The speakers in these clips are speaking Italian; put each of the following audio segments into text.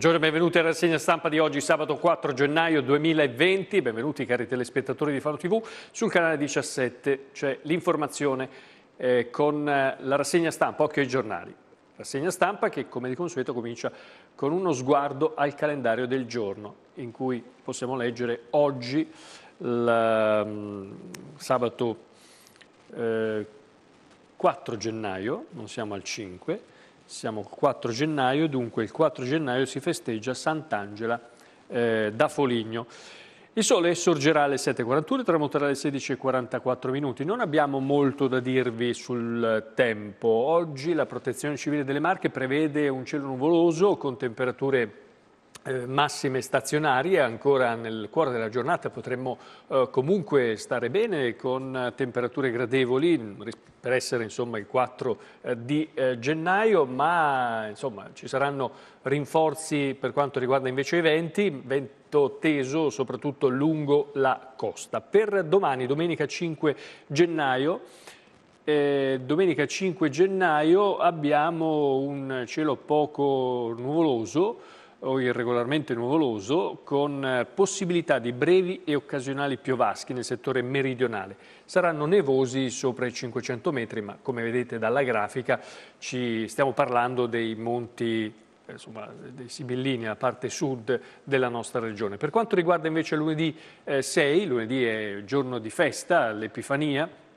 Buongiorno e benvenuti alla rassegna stampa di oggi, sabato 4 gennaio 2020. Benvenuti cari telespettatori di Fano TV. Sul canale 17 c'è l'informazione eh, con eh, la rassegna stampa, occhio ai giornali. Rassegna stampa che come di consueto comincia con uno sguardo al calendario del giorno in cui possiamo leggere oggi, la, mm, sabato eh, 4 gennaio, non siamo al 5, siamo il 4 gennaio, dunque il 4 gennaio si festeggia Sant'Angela eh, da Foligno. Il sole sorgerà alle 7.41 e tramonterà alle 16.44 minuti. Non abbiamo molto da dirvi sul tempo. Oggi la protezione civile delle Marche prevede un cielo nuvoloso con temperature eh, massime stazionarie, ancora nel cuore della giornata potremmo eh, comunque stare bene con eh, temperature gradevoli per essere insomma il 4 eh, di eh, gennaio, ma insomma ci saranno rinforzi per quanto riguarda invece i venti, vento teso soprattutto lungo la costa. Per domani, domenica 5 gennaio, eh, domenica 5 gennaio abbiamo un cielo poco nuvoloso, o irregolarmente nuvoloso con eh, possibilità di brevi e occasionali piovaschi nel settore meridionale. Saranno nevosi sopra i 500 metri, ma come vedete dalla grafica ci stiamo parlando dei monti eh, insomma, dei Sibillini, la parte sud della nostra regione. Per quanto riguarda invece lunedì 6, eh, lunedì è giorno di festa, l'Epifania,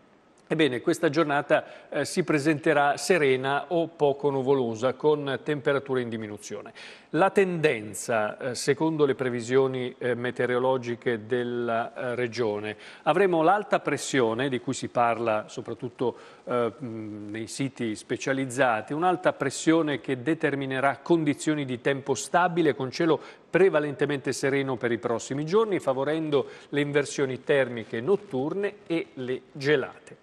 Ebbene, questa giornata si presenterà serena o poco nuvolosa, con temperature in diminuzione. La tendenza, eh, secondo le previsioni eh, meteorologiche della eh, regione, avremo l'alta pressione, di cui si parla soprattutto nei siti specializzati, un'alta pressione che determinerà condizioni di tempo stabile con cielo prevalentemente sereno per i prossimi giorni, favorendo le inversioni termiche notturne e le gelate.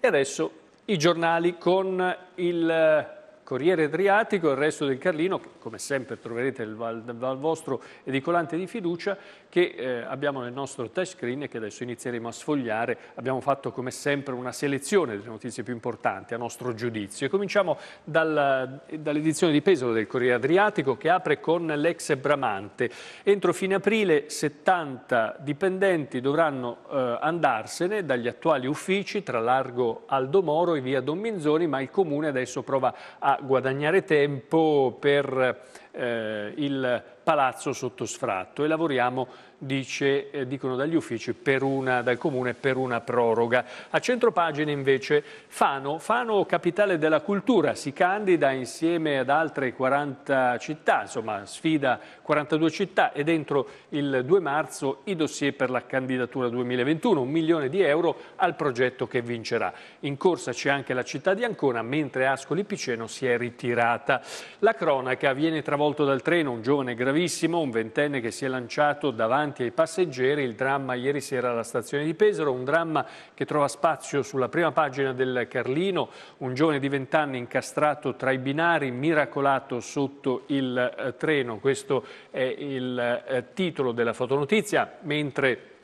E adesso i giornali con il Corriere Adriatico e il resto del Carlino, come sempre troverete il, dal vostro edicolante di fiducia, che eh, abbiamo nel nostro touchscreen e che adesso inizieremo a sfogliare. Abbiamo fatto come sempre una selezione delle notizie più importanti a nostro giudizio. E cominciamo dal, dall'edizione di Pesaro del Corriere Adriatico che apre con l'ex Bramante. Entro fine aprile 70 dipendenti dovranno eh, andarsene dagli attuali uffici tra Largo Aldo Moro e via Don Minzoni, ma il Comune adesso prova a guadagnare tempo per eh, il palazzo sotto sfratto e lavoriamo, dice, eh, dicono dagli uffici, una, dal comune per una proroga. A centropagine invece Fano, Fano capitale della cultura, si candida insieme ad altre 40 città, insomma sfida 42 città e dentro il 2 marzo i dossier per la candidatura 2021, un milione di euro al progetto che vincerà. In corsa c'è anche la città di Ancona, mentre Ascoli Piceno si è ritirata. La cronaca viene travolto dal treno un giovane gravissimo bravissimo, un ventenne che si è lanciato davanti ai passeggeri, il dramma ieri sera alla stazione di Pesaro, un dramma che trova spazio sulla prima pagina del Carlino, un giovane di 20 incastrato tra i binari, miracolato sotto il eh, treno, questo è il eh, titolo della fotonotizia, mentre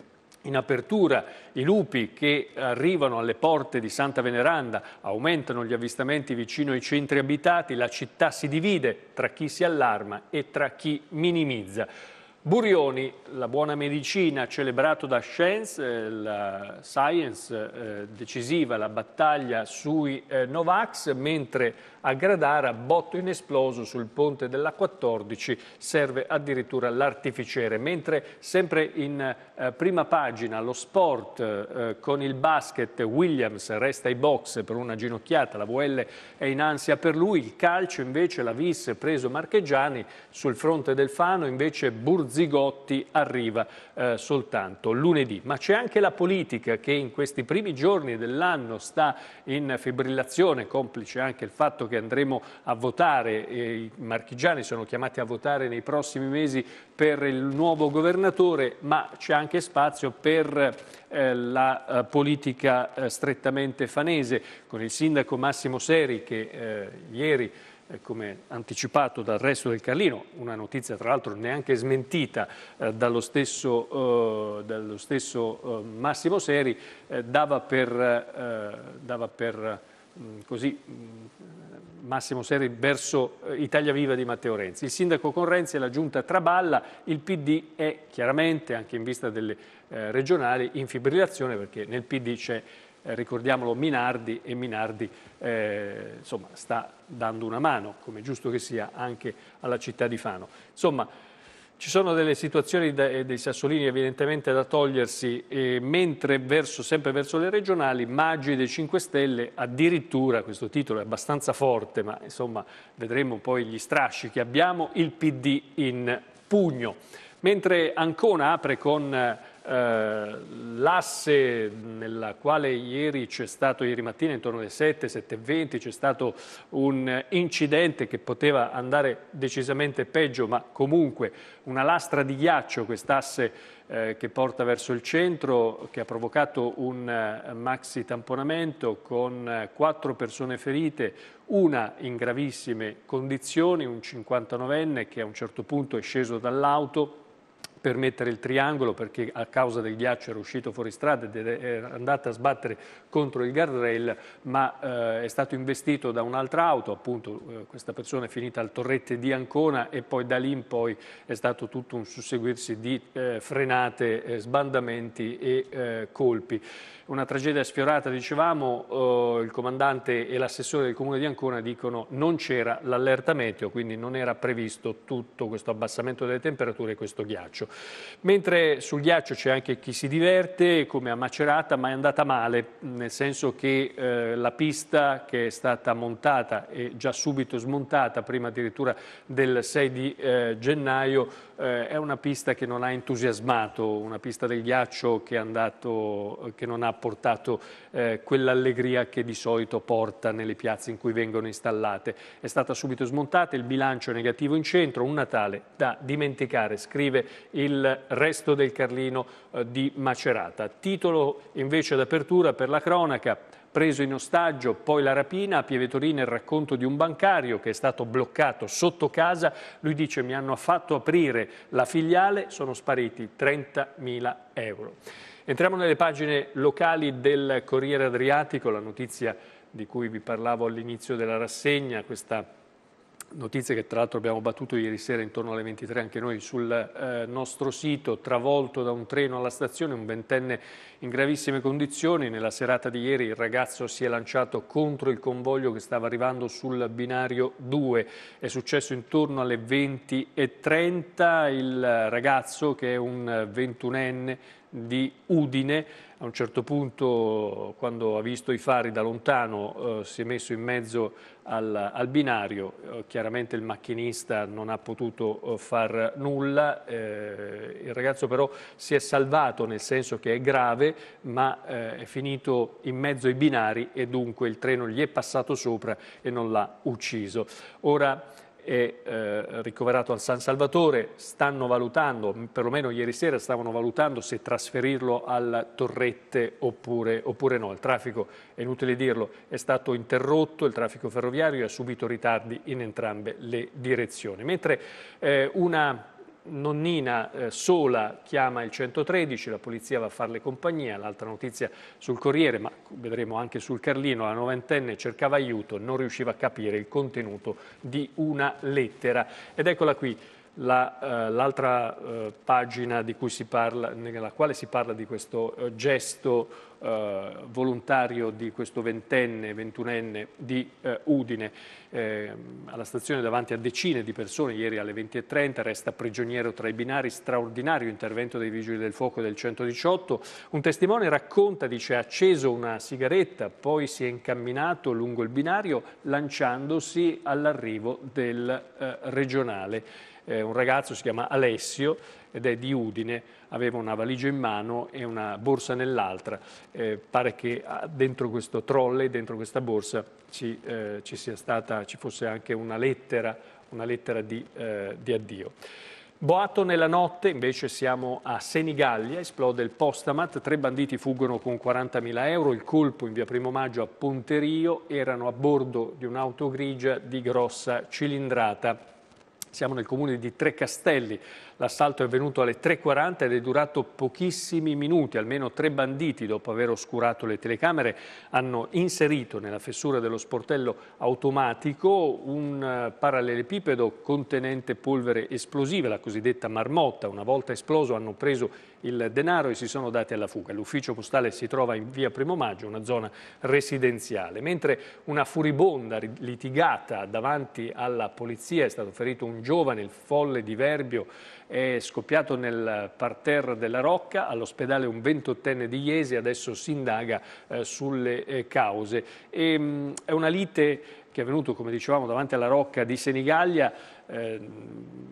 in apertura i lupi che arrivano alle porte di Santa Veneranda aumentano gli avvistamenti vicino ai centri abitati, la città si divide tra chi si allarma e tra chi minimizza. Burioni, la buona medicina, celebrato da Science, eh, la Science eh, decisiva, la battaglia sui eh, Novax, mentre a Gradara, botto inesploso sul ponte della 14, serve addirittura l'artificiere. Mentre sempre in eh, prima pagina lo sport eh, con il basket, Williams resta ai box per una ginocchiata, la VL è in ansia per lui, il calcio invece la Vis preso Marchegiani, sul fronte del Fano invece Burzi Zigotti arriva eh, soltanto lunedì. Ma c'è anche la politica che in questi primi giorni dell'anno sta in fibrillazione, complice anche il fatto che andremo a votare, eh, i marchigiani sono chiamati a votare nei prossimi mesi per il nuovo governatore, ma c'è anche spazio per eh, la eh, politica eh, strettamente fanese, con il sindaco Massimo Seri che ieri eh, come anticipato dal resto del Carlino, una notizia tra l'altro neanche smentita eh, dallo stesso, eh, dallo stesso Massimo Seri, dava per, dava per mm, così, mm, Massimo Seri verso Italia Viva di Matteo Renzi. Il sindaco con Renzi e la giunta traballa, il PD è chiaramente, anche in vista delle regionali, in fibrillazione perché nel PD c'è eh, ricordiamolo Minardi e Minardi eh, insomma, sta dando una mano, come giusto che sia, anche alla città di Fano. Insomma, ci sono delle situazioni da, eh, dei sassolini evidentemente da togliersi, eh, mentre verso, sempre verso le regionali Maggi dei 5 Stelle addirittura, questo titolo è abbastanza forte, ma insomma vedremo poi gli strasci che abbiamo, il PD in pugno. Mentre Ancona apre con eh, eh, l'asse nella quale ieri c'è stato, ieri mattina intorno alle 7, 7.20, c'è stato un incidente che poteva andare decisamente peggio, ma comunque una lastra di ghiaccio, quest'asse eh, che porta verso il centro, che ha provocato un eh, maxi tamponamento con eh, quattro eh, persone ferite, una in gravissime condizioni, un 59enne che a un certo punto è sceso dall'auto, per mettere il triangolo perché a causa del ghiaccio era uscito fuori strada ed è andata a sbattere contro il guardrail, ma eh, è stato investito da un'altra auto, appunto eh, questa persona è finita al torrette di Ancona e poi da lì in poi è stato tutto un susseguirsi di eh, frenate, eh, sbandamenti e eh, colpi. Una tragedia sfiorata, dicevamo, eh, il comandante e l'assessore del comune di Ancona dicono non c'era l'allerta meteo, quindi non era previsto tutto questo abbassamento delle temperature e questo ghiaccio. Mentre sul ghiaccio c'è anche chi si diverte, come a Macerata, ma è andata male, nel senso che eh, la pista che è stata montata e già subito smontata, prima addirittura del 6 di eh, gennaio, eh, è una pista che non ha entusiasmato, una pista del ghiaccio che, andato, che non ha portato eh, quell'allegria che di solito porta nelle piazze in cui vengono installate. È stata subito smontata, il bilancio è negativo in centro, un Natale da dimenticare, scrive il il resto del Carlino eh, di Macerata. Titolo invece d'apertura per la cronaca preso in ostaggio, poi la rapina, a Pieve Torino il racconto di un bancario che è stato bloccato sotto casa, lui dice mi hanno fatto aprire la filiale, sono spariti 30.000 euro. Entriamo nelle pagine locali del Corriere Adriatico, la notizia di cui vi parlavo all'inizio della rassegna, questa Notizie che tra l'altro abbiamo battuto ieri sera intorno alle 23 anche noi sul eh, nostro sito, travolto da un treno alla stazione, un ventenne in gravissime condizioni. Nella serata di ieri il ragazzo si è lanciato contro il convoglio che stava arrivando sul binario 2. È successo intorno alle 20.30. Il ragazzo, che è un ventunenne di Udine, a un certo punto quando ha visto i fari da lontano eh, si è messo in mezzo al, al binario. Eh, chiaramente il macchinista non ha potuto eh, far nulla, eh, il ragazzo però si è salvato nel senso che è grave, ma eh, è finito in mezzo ai binari e dunque il treno gli è passato sopra e non l'ha ucciso. Ora, è eh, ricoverato al San Salvatore, stanno valutando, perlomeno ieri sera stavano valutando se trasferirlo al Torrette oppure, oppure, no. Il traffico, è inutile dirlo, è stato interrotto, il traffico ferroviario ha subito ritardi in entrambe le direzioni. Mentre eh, una nonnina eh, sola chiama il 113, la polizia va a farle compagnia, l'altra notizia sul Corriere, ma vedremo anche sul Carlino, la noventenne cercava aiuto, non riusciva a capire il contenuto di una lettera. Ed eccola qui l'altra la, eh, eh pagina parla, nella quale si parla di questo eh, gesto eh, volontario di questo ventenne, ventunenne di eh, Udine, alla stazione davanti a decine di persone, ieri alle 20.30, resta prigioniero tra i binari, straordinario intervento dei vigili del fuoco del 118, un testimone racconta, dice, ha acceso una sigaretta, poi si è incamminato lungo il binario lanciandosi all'arrivo del regionale eh, un ragazzo, si chiama Alessio ed è di Udine, aveva una valigia in mano e una borsa nell'altra. Eh, pare che ah, dentro questo trolley, dentro questa borsa, ci, eh, ci, stata, ci fosse anche una lettera, una lettera di, eh, di addio. Boato nella notte, invece siamo a Senigallia, esplode il postamat, tre banditi fuggono con 40.000 euro, il colpo in via Primo Maggio a Ponterio, erano a bordo di un'auto grigia di grossa cilindrata. Siamo nel comune di Trecastelli, L'assalto è avvenuto alle 3.40 ed è durato pochissimi minuti. Almeno tre banditi, dopo aver oscurato le telecamere, hanno inserito nella fessura dello sportello automatico un eh, parallelepipedo contenente polvere esplosiva, la cosiddetta marmotta. Una volta esploso hanno preso il denaro e si sono dati alla fuga. L'ufficio postale si trova in via Primo Maggio, una zona residenziale. Mentre una furibonda litigata davanti alla polizia è stato ferito un giovane, il folle di Verbio è scoppiato nel parterre della Rocca, all'ospedale un 28enne di Iesi, adesso si indaga eh, sulle eh, cause. E, ehm, mh, è una lite che è avvenuto, come dicevamo, davanti alla Rocca di Senigallia, eh,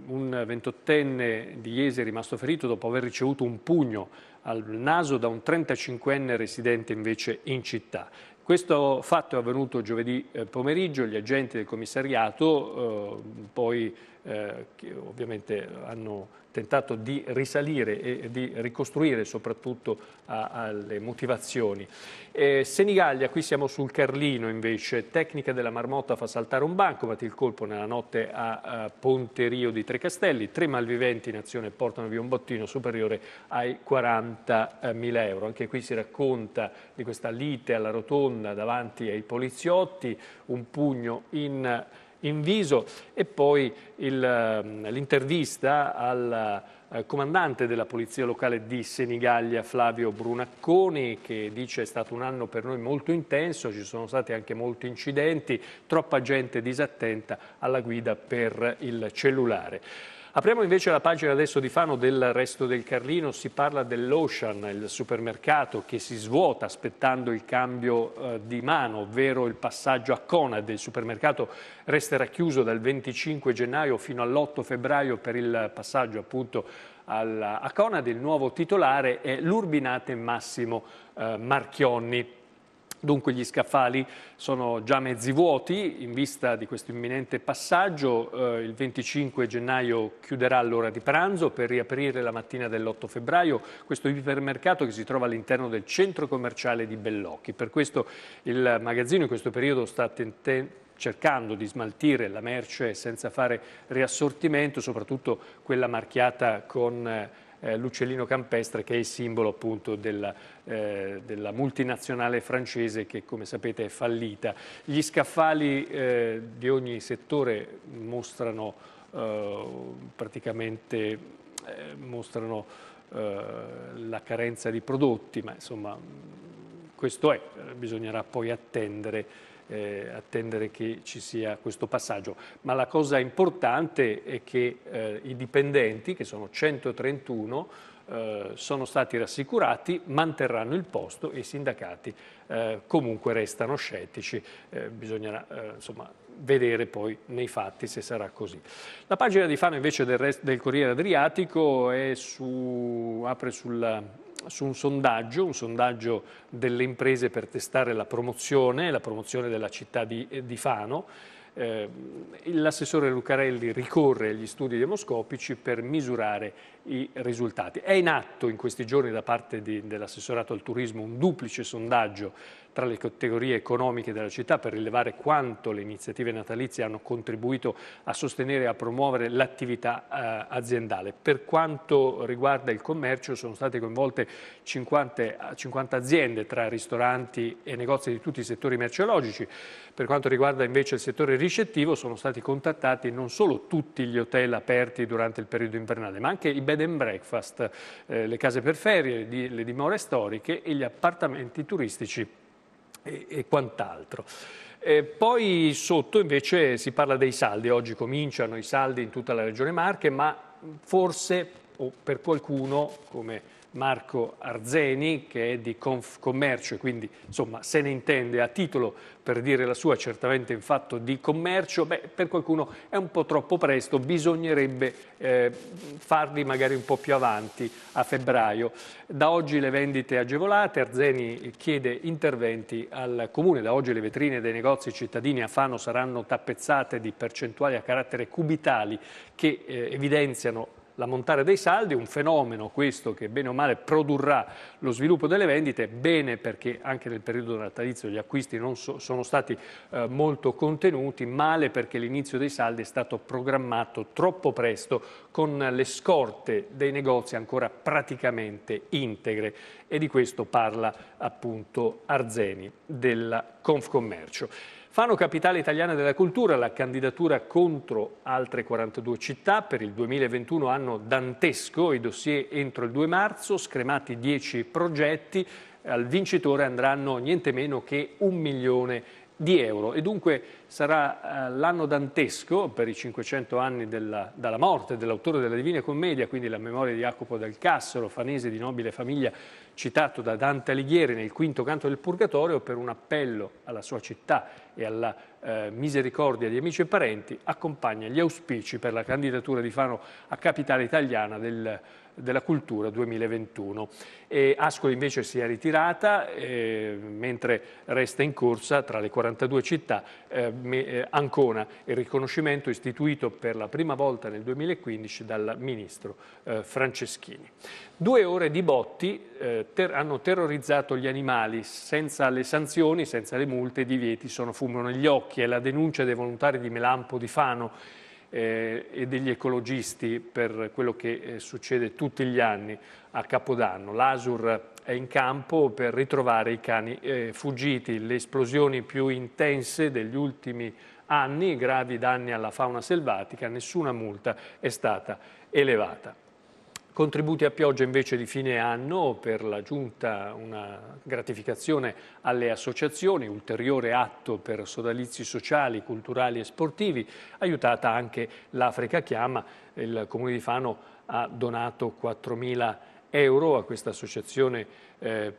un ventottenne di Iesi è rimasto ferito dopo aver ricevuto un pugno al naso da un 35enne residente invece in città. Questo fatto è avvenuto giovedì eh, pomeriggio, gli agenti del commissariato eh, poi eh, che ovviamente hanno tentato di risalire e di ricostruire soprattutto alle motivazioni. Eh, Senigallia, qui siamo sul Carlino invece, tecnica della marmotta fa saltare un banco, bancomat, il colpo nella notte a, a Rio di Trecastelli, tre malviventi in azione portano via un bottino superiore ai 40.000 euro. Anche qui si racconta di questa lite alla rotonda davanti ai poliziotti, un pugno in in viso e poi ehm, l'intervista al eh, comandante della Polizia Locale di Senigallia, Flavio Brunacconi, che dice è stato un anno per noi molto intenso, ci sono stati anche molti incidenti, troppa gente disattenta alla guida per il cellulare. Apriamo invece la pagina adesso di Fano del resto del Carlino, si parla dell'Ocean, il supermercato che si svuota aspettando il cambio eh, di mano, ovvero il passaggio a Conad. Il supermercato resterà chiuso dal 25 gennaio fino all'8 febbraio per il passaggio appunto alla, a Conad. Il nuovo titolare è l'Urbinate Massimo eh, Marchionni. Dunque gli scaffali sono già mezzi vuoti in vista di questo imminente passaggio. Eh, il 25 gennaio chiuderà l'ora di pranzo per riaprire la mattina dell'8 febbraio questo ipermercato che si trova all'interno del centro commerciale di Bellocchi. Per questo il magazzino in questo periodo sta tentando cercando di smaltire la merce senza fare riassortimento, soprattutto quella marchiata con eh, eh, l'uccellino campestre che è il simbolo appunto della, eh, della, multinazionale francese che come sapete è fallita. Gli scaffali eh, di ogni settore mostrano eh, praticamente eh, mostrano eh, la carenza di prodotti, ma insomma questo è, bisognerà poi attendere eh, attendere che ci sia questo passaggio. Ma la cosa importante è che eh, i dipendenti, che sono 131, eh, sono stati rassicurati, manterranno il posto e i sindacati eh, comunque restano scettici. Eh, bisognerà insomma, vedere poi nei fatti se sarà così. La pagina di Fano invece del, del Corriere Adriatico su, apre sulla su un sondaggio, un sondaggio delle imprese per testare la promozione, la promozione della città di, eh, di Fano. Eh, L'assessore Lucarelli ricorre agli studi demoscopici per misurare i risultati. È in atto in questi giorni da parte dell'assessorato al turismo un duplice sondaggio tra le categorie economiche della città per rilevare quanto le iniziative natalizie hanno contribuito a sostenere e a promuovere l'attività eh, aziendale. Per quanto riguarda il commercio sono state coinvolte 50, 50, aziende tra ristoranti e negozi di tutti i settori merceologici. Per quanto riguarda invece il settore ricettivo sono stati contattati non solo tutti gli hotel aperti durante il periodo invernale ma anche i bed bed and breakfast, eh, le case per ferie, di, le dimore storiche e gli appartamenti turistici e, e quant'altro. E eh, poi sotto invece si parla dei saldi, oggi cominciano i saldi in tutta la regione Marche, ma forse o per qualcuno, come Marco Arzeni che è di Confcommercio e quindi insomma, se ne intende a titolo per dire la sua certamente in fatto di commercio, beh, per qualcuno è un po' troppo presto, bisognerebbe eh, farli magari un po' più avanti a febbraio. Da oggi le vendite agevolate, Arzeni chiede interventi al Comune, da oggi le vetrine dei negozi cittadini a Fano saranno tappezzate di percentuali a carattere cubitali che eh, evidenziano l'ammontare dei saldi, un fenomeno questo che bene o male produrrà lo sviluppo delle vendite, bene perché anche nel periodo natalizio gli acquisti non so, sono stati eh, molto contenuti, male perché l'inizio dei saldi è stato programmato troppo presto con le scorte dei negozi ancora praticamente integre e di questo parla appunto Arzeni della Confcommercio. Fano Capitale Italiana della Cultura, la candidatura contro altre 42 città per il 2021 anno dantesco, i dossier entro il 2 marzo, scremati 10 progetti, al vincitore andranno niente meno che un milione di euro di euro e dunque sarà eh, l'anno dantesco per i 500 anni della, dalla morte dell'autore della Divina Commedia, quindi la memoria di Jacopo del Cassero, fanese di nobile famiglia citato da Dante Alighieri nel quinto canto del Purgatorio per un appello alla sua città e alla eh, misericordia di amici e parenti, accompagna gli auspici per la candidatura di Fano a capitale italiana del della Cultura 2021. E Ascoli invece si è ritirata, eh, mentre resta in corsa tra le 42 città eh, eh, Ancona, il riconoscimento istituito per la prima volta nel 2015 dal ministro eh, Franceschini. Due ore di botti eh, ter hanno terrorizzato gli animali, senza le sanzioni, senza le multe, i divieti sono fumo negli occhi è la denuncia dei volontari di Melampo di Fano eh, e degli ecologisti per quello che eh, succede tutti gli anni a Capodanno. L'Asur è in campo per ritrovare i cani eh, fuggiti. Le esplosioni più intense degli ultimi anni, gravi danni alla fauna selvatica, nessuna multa è stata elevata. Contributi a pioggia invece di fine anno, per la Giunta una gratificazione alle associazioni, ulteriore atto per sodalizi sociali, culturali e sportivi, aiutata anche l'Africa Chiama, il Comune di Fano ha donato 4.000 euro a questa associazione eh,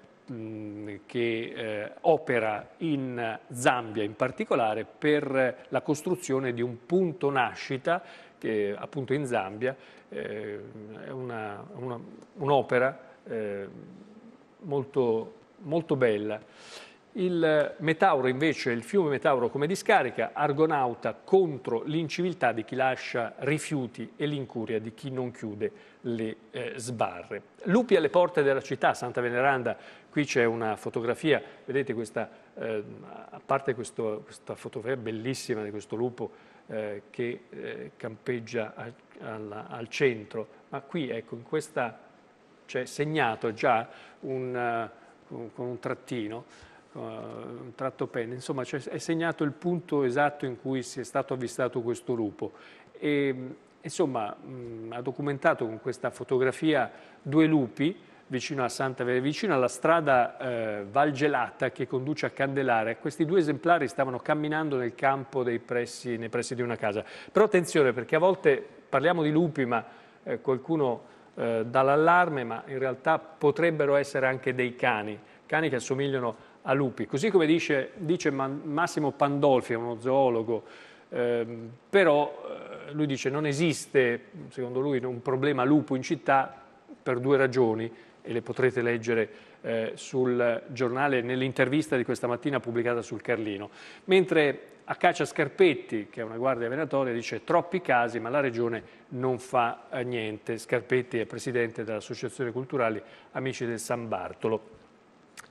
che eh, opera in Zambia in particolare per la costruzione di un punto nascita che appunto in Zambia una, una, un'opera eh, molto, molto bella. Il Metauro invece, il fiume Metauro come discarica, Argonauta contro l'inciviltà di chi lascia rifiuti e l'incuria di chi non chiude le eh, sbarre. Lupi alle porte della città, Santa Veneranda, qui c'è una fotografia, vedete questa, eh, a parte questo, questa fotografia bellissima di questo lupo eh, che eh, campeggia a al, al centro, ma qui ecco, in questa c'è segnato già un, uh, con un trattino, uh, un tratto penna, insomma è segnato il punto esatto in cui si è stato avvistato questo lupo. E, insomma mh, mm, ha documentato con questa fotografia due lupi, vicino a Santa Vera, vicino alla strada eh, Valgelata che conduce a Candelare. Questi due esemplari stavano camminando nel campo pressi, nei pressi di una casa. Però attenzione perché a volte parliamo di lupi ma eh, qualcuno eh, dà l'allarme, ma in realtà potrebbero essere anche dei cani, cani che assomigliano a lupi. Così come dice, dice Massimo Pandolfi, uno zoologo, ehm, eh, però lui dice che non esiste, secondo lui, un problema lupo in città per due ragioni e le potrete leggere eh, sul giornale nell'intervista di questa mattina pubblicata sul Carlino. Mentre a Caccia Scarpetti, che è una guardia venatoria, dice troppi casi ma la regione non fa eh, niente. Scarpetti è presidente dell'Associazione Culturali Amici del San Bartolo.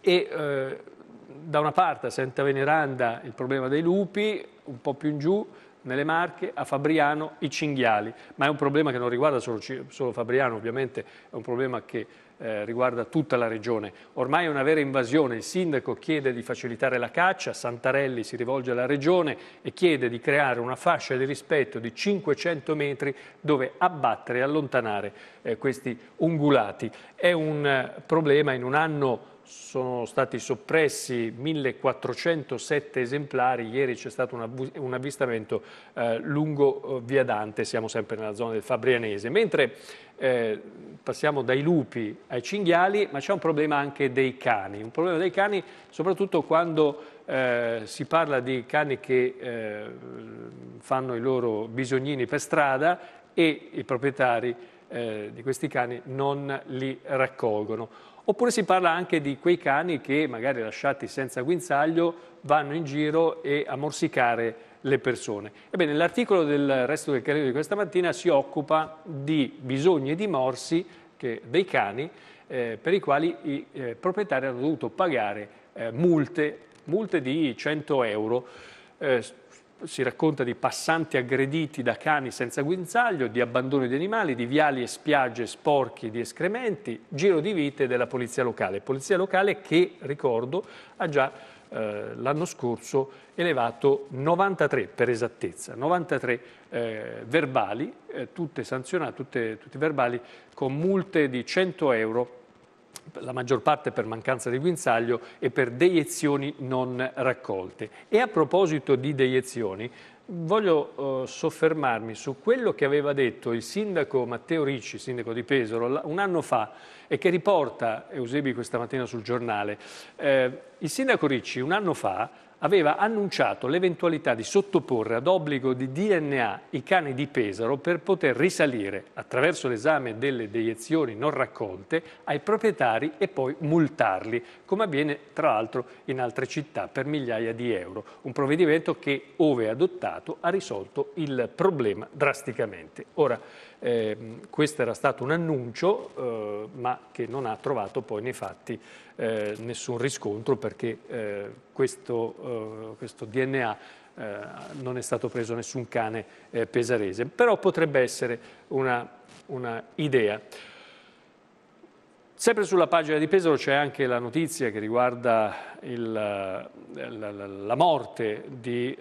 E, eh, da una parte Santa Veneranda il problema dei lupi, un po' più in giù nelle Marche, a Fabriano, i cinghiali, ma è un problema che non riguarda solo, solo Fabriano, ovviamente è un problema che eh, riguarda tutta la regione. Ormai è una vera invasione, il sindaco chiede di facilitare la caccia, Santarelli si rivolge alla regione e chiede di creare una fascia di rispetto di 500 metri dove abbattere e allontanare eh, questi ungulati. È un eh, problema in un anno sono stati soppressi 1407 esemplari, ieri c'è stato un, avvistamento eh, lungo eh, Via Dante, siamo sempre nella zona del Fabrianese, mentre eh, passiamo dai lupi ai cinghiali, ma c'è un problema anche dei cani, un problema dei cani soprattutto quando eh, si parla di cani che eh, fanno i loro bisognini per strada e i proprietari eh, di questi cani non li raccolgono. Oppure si parla anche di quei cani che, magari lasciati senza guinzaglio, vanno in giro e a morsicare le persone. Ebbene, l'articolo del resto del Carrino di questa mattina si occupa di bisogni e di morsi che, dei cani eh, per i quali i eh, proprietari hanno dovuto pagare eh, multe, multe di 100 euro. Eh, si racconta di passanti aggrediti da cani senza guinzaglio, di abbandono di animali, di viali e spiagge sporchi di escrementi, giro di vite della polizia locale. Polizia locale che, ricordo, ha già eh, l'anno scorso elevato 93, per esattezza, 93 eh, verbali, eh, tutte sanzionate, tutte, tutti verbali, con multe di 100 euro la maggior parte per mancanza di guinzaglio e per deiezioni non raccolte. E a proposito di deiezioni, voglio eh, soffermarmi su quello che aveva detto il sindaco Matteo Ricci, sindaco di Pesaro, un anno fa e che riporta Eusebi questa mattina sul giornale. Eh, il sindaco Ricci un anno fa aveva annunciato l'eventualità di sottoporre ad obbligo di DNA i cani di Pesaro per poter risalire, attraverso l'esame delle deiezioni non raccolte, ai proprietari e poi multarli, come avviene tra l'altro in altre città per migliaia di euro. Un provvedimento che, ove adottato, ha risolto il problema drasticamente. Ora, eh, questo era stato un annuncio, eh, ma che non ha trovato poi nei fatti eh, nessun riscontro perché eh, questo, eh, questo, DNA eh, non è stato preso nessun cane pesarese. Però potrebbe essere una, una idea. Sempre sulla pagina di Pesaro c'è anche la notizia che riguarda il, la, la, la, morte di,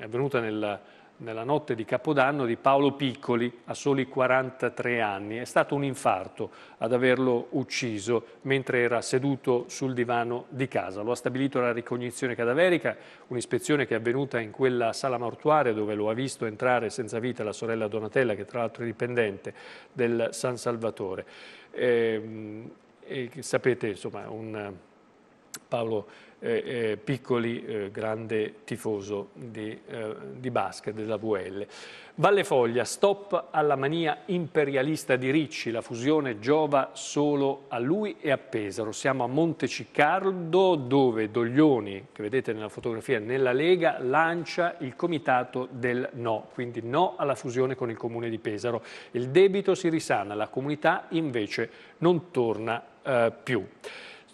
avvenuta nel nella notte di Capodanno di Paolo Piccoli a soli 43 anni. È stato un infarto ad averlo ucciso mentre era seduto sul divano di casa. Lo ha stabilito la ricognizione cadaverica, un'ispezione che è avvenuta in quella sala mortuaria dove lo ha visto entrare senza vita la sorella Donatella, che tra l'altro è dipendente del San Salvatore. Ehm, e, e, sapete, insomma, un eh, Paolo eh, Piccoli, eh, grande tifoso di, eh, di basket della VL. Valle Foglia, stop alla mania imperialista di Ricci, la fusione giova solo a lui e a Pesaro. Siamo a Monteciccardo dove Doglioni, che vedete nella fotografia nella Lega, lancia il comitato del no, quindi no alla fusione con il comune di Pesaro. Il debito si risana, la comunità invece non torna eh, più.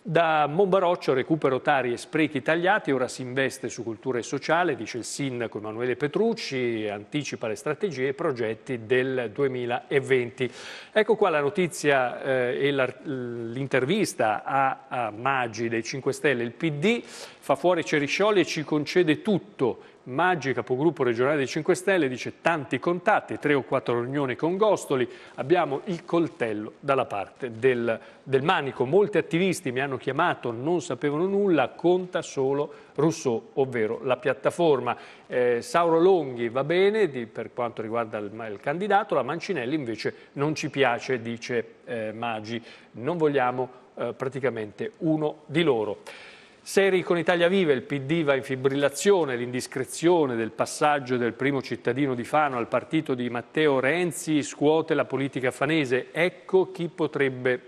Da Monbaroccio recupero tari e sprechi tagliati, ora si investe su cultura e sociale, dice il sindaco Emanuele Petrucci, anticipa le strategie e progetti del 2020. Ecco qua la notizia eh, e l'intervista a, a Maggi dei 5 Stelle, il PD fa fuori Ceriscioli e ci concede tutto, Maggi, capogruppo regionale dei 5 Stelle, dice tanti contatti, tre o quattro riunioni con Gostoli, abbiamo il coltello dalla parte del, del manico. Molti attivisti mi hanno chiamato, non sapevano nulla, conta solo Rousseau, ovvero la piattaforma. Eh, Sauro Longhi va bene di, per quanto riguarda il, il, candidato, la Mancinelli invece non ci piace, dice eh, Maggi, non vogliamo eh, praticamente uno di loro. Seri con Italia Viva, il PD va in fibrillazione, l'indiscrezione del passaggio del primo cittadino di Fano al partito di Matteo Renzi scuote la politica fanese, ecco chi potrebbe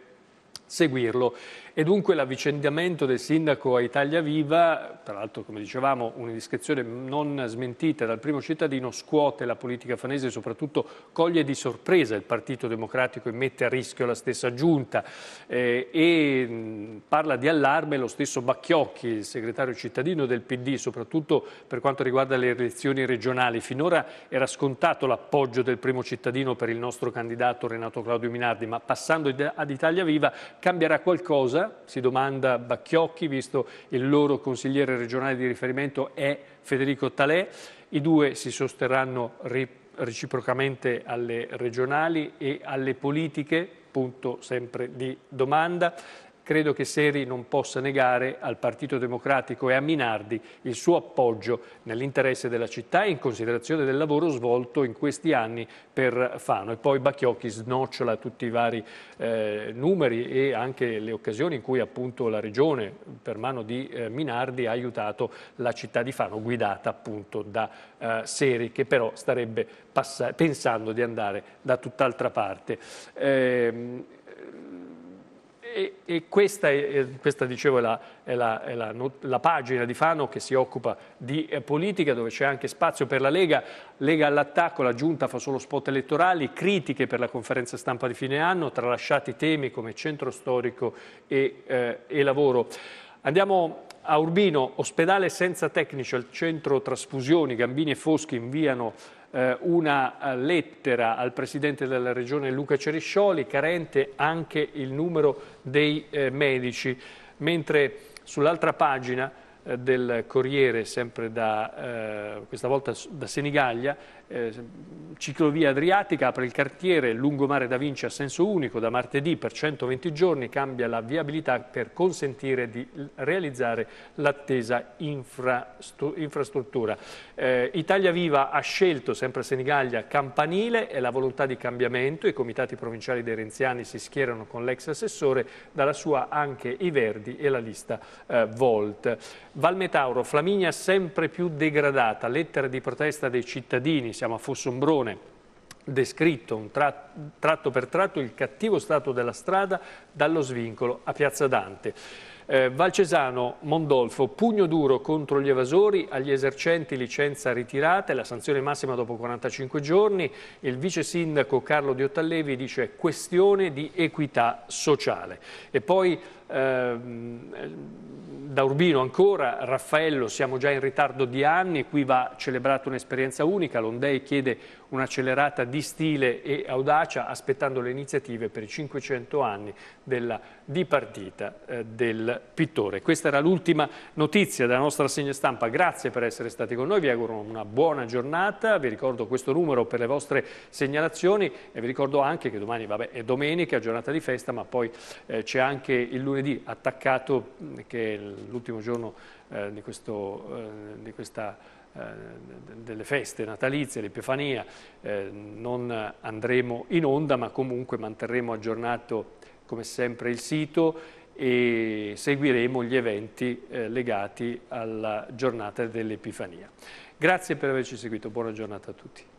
seguirlo e dunque l'avvicendamento del sindaco a Italia Viva, tra l'altro come dicevamo una non smentita dal primo cittadino, scuote la politica fanese e soprattutto coglie di sorpresa il Partito Democratico e mette a rischio la stessa giunta eh, e mh, parla di allarme lo stesso Bacchiocchi, il segretario cittadino del PD, soprattutto per quanto riguarda le elezioni regionali. Finora era scontato l'appoggio del primo cittadino per il nostro candidato Renato Claudio Minardi, ma passando ad Italia Viva cambierà qualcosa cosa? Si domanda Bacchiocchi, visto il loro consigliere regionale di riferimento è Federico Talè. I due si sosterranno reciprocamente alle regionali e alle politiche, punto sempre di domanda credo che Seri non possa negare al Partito Democratico e a Minardi il suo appoggio nell'interesse della città e in considerazione del lavoro svolto in questi anni per Fano. E poi Bacchiocchi snocciola tutti i vari eh, numeri e anche le occasioni in cui appunto la Regione, per mano di eh, Minardi, ha aiutato la città di Fano, guidata appunto da eh, Seri, che però starebbe pensando di andare da tutt'altra parte. Eh, e, e questa, è, eh, questa, dicevo, è, la, è, la, è la, la, pagina di Fano che si occupa di eh, politica, dove c'è anche spazio per la Lega. Lega all'attacco, la Giunta fa solo spot elettorali, critiche per la conferenza stampa di fine anno, tralasciati temi come centro storico e, eh, e lavoro. Andiamo a Urbino, ospedale senza tecnici, al centro trasfusioni, Gambini e Foschi inviano eh, una eh, lettera al Presidente della Regione Luca Ceriscioli, carente anche il numero dei eh, medici, mentre sull'altra pagina del Corriere, sempre da, questa volta da Senigallia, eh, ciclovia adriatica apre il cartiere lungomare da Vinci a senso unico, da martedì per 120 giorni cambia la viabilità per consentire di realizzare l'attesa infrastruttura. Eh, Italia Viva ha scelto, sempre Senigallia, Campanile e la volontà di cambiamento, i comitati provinciali dei Renziani si schierano con l'ex assessore, dalla sua anche i Verdi e la lista eh, Volt. Valmetauro, Flaminia sempre più degradata, lettera di protesta dei cittadini, siamo a Fossombrone, descritto tratto, tratto per tratto il cattivo stato della strada dallo svincolo a Piazza Dante. Eh, Valcesano Mondolfo, pugno duro contro gli evasori, agli esercenti licenza ritirata, la sanzione massima dopo 45 giorni. Il vice sindaco Carlo Di Diottallevi dice questione di equità sociale. E poi Ehm, da Urbino ancora, Raffaello siamo già in ritardo di anni, qui va celebrata un'esperienza unica, l'Ondei chiede un'accelerata di stile e audacia aspettando le iniziative per i 500 anni della dipartita eh, del pittore. Questa era l'ultima notizia della nostra segna stampa, grazie per essere stati con noi, vi auguro una buona giornata, vi ricordo questo numero per le vostre segnalazioni e vi ricordo anche che domani vabbè, è domenica, giornata di festa, ma poi eh, c'è anche il lunedì mercoledì attaccato, mm, che è l'ultimo giorno eh, di, questo, eh, di questa, eh, delle feste natalizie, l'Epifania, eh, non andremo in onda ma comunque manterremo aggiornato come sempre il sito e seguiremo gli eventi eh, legati alla giornata dell'Epifania. Grazie per averci seguito, buona giornata a tutti.